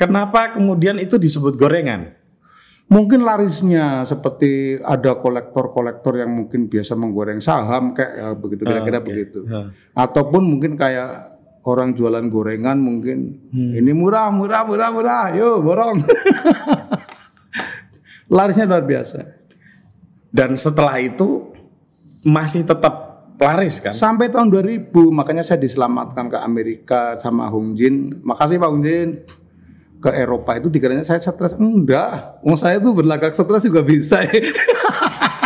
Kenapa kemudian itu disebut gorengan? Mungkin larisnya seperti ada kolektor-kolektor yang mungkin biasa menggoreng saham kayak ya, begitu ah, kira-kira oh, okay. begitu. Yeah. Ataupun mungkin kayak orang jualan gorengan mungkin hmm. ini murah murah murah murah, yuk borong. larisnya luar biasa. Dan setelah itu masih tetap laris kan? Sampai tahun 2000, makanya saya diselamatkan ke Amerika sama Hong Jin. Makasih Pak Hong Jin ke Eropa itu dikiranya saya stres enggak uang saya tuh berlagak stres juga bisa